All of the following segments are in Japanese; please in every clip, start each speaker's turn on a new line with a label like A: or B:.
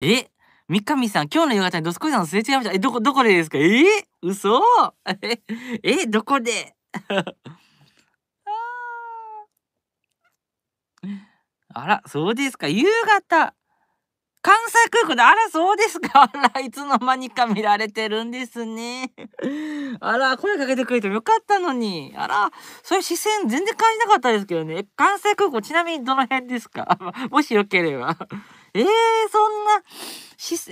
A: え三上さん、今日の夕方にどすこいさんすれ違いました。え、どこ、どこでですかえ嘘 え、え、どこで あら、そうですか。夕方。関西空港で、あら、そうですか。あら、いつの間にか見られてるんですね。あら、声かけてくれてもよかったのに。あら、そういう視線全然感じなかったですけどね。関西空港、ちなみにどの辺ですかもしよければえー、そんな、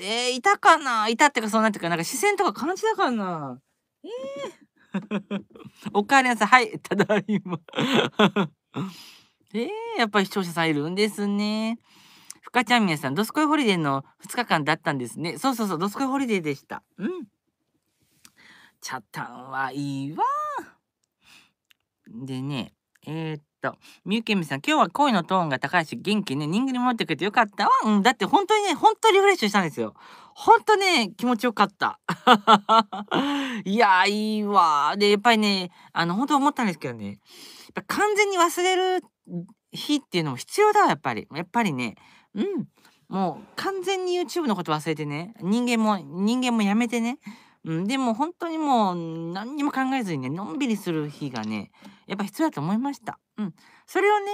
A: ええー、いたかないたってか、そうなってか、なんか視線とか感じたかなえー、おかえりなさい。はい、ただいま えー、やっぱり視聴者さんいるんですね。ふかちゃんみやさん、ドスコイホリデーの2日間だったんですね。そうそうそう、ドスコイホリデーでした。うん。チャタンはいいわ。でね、えー、っと、みゆけみさん、今日は声のトーンが高いし、元気ね、人間に戻ってくれてよかったわ。うん、だって本当にね、本当リフレッシュしたんですよ。本当ね、気持ちよかった。いやいいわで、やっぱりね、あの、本当思ったんですけどね、やっぱ完全に忘れる日っていうのも必要だわ、やっぱり。やっぱりね、うん。もう完全に YouTube のこと忘れてね、人間も、人間もやめてね、うん、でも本当にもう何にも考えずにね、のんびりする日がね、やっぱ必要だと思いました。うん。それをね、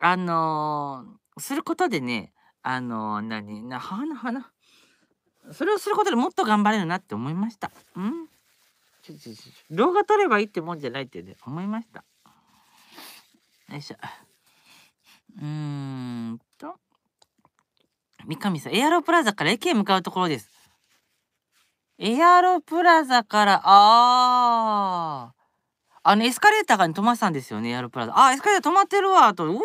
A: あのー、することでね、あのー、何、な、花、花。それをすることでもっと頑張れるなって思いました。うん。動画撮ればいいってもんじゃないってね、思いました。よいしょ。うーんと。三上さん、エアロプラザから駅へ向かうところです。エアロプラザから、ああ。あの、エスカレーターが、止まってたんですよね、エアロプラザ。あ、エスカレーター止まってるわ、と。うわ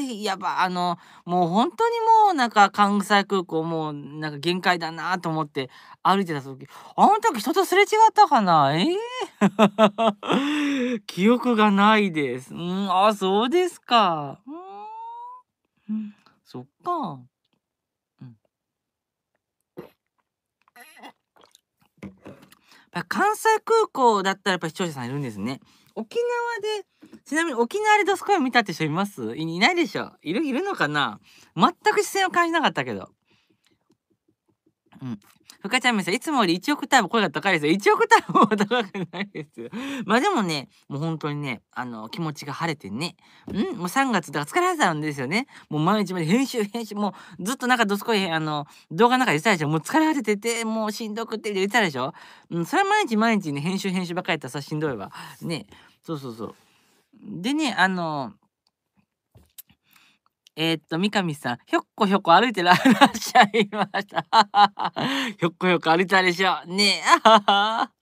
A: ー、やば、あの、もう本当にもうなんか関西空港、もうなんか限界だなと思って歩いてた時、あの時人とすれ違ったかなええー、記憶がないです。うん、あ、そうですか。うん。そっか。うん。関西空港だったらやっぱ視聴者さんいるんですね。沖縄でちなみに沖縄でドスコイ見たって人いますいないでしょいるいるのかな全く視線を感じなかったけどうん。ふかちゃんみさん、いつもより1オクターブ声が高いですよ。1オクターブも高くないですよ。まあでもね、もう本当にね、あの、気持ちが晴れてね。うんもう3月だから疲れたんですよね。もう毎日まで編集編集、もうずっとなんかどすこい、あの、動画の中で言ってたでしょ。もう疲れ果ててて、もうしんどくって言ってたでしょ。うん、それは毎日毎日ね、編集編集ばっかりやったらさ、しんどいわ。ね。そうそうそう。でね、あの、えー、っと、三上さん、ひょっこひょこ歩いてらっしゃいました。ひょっこひょこ歩いたでしょ。ねえ、あはは。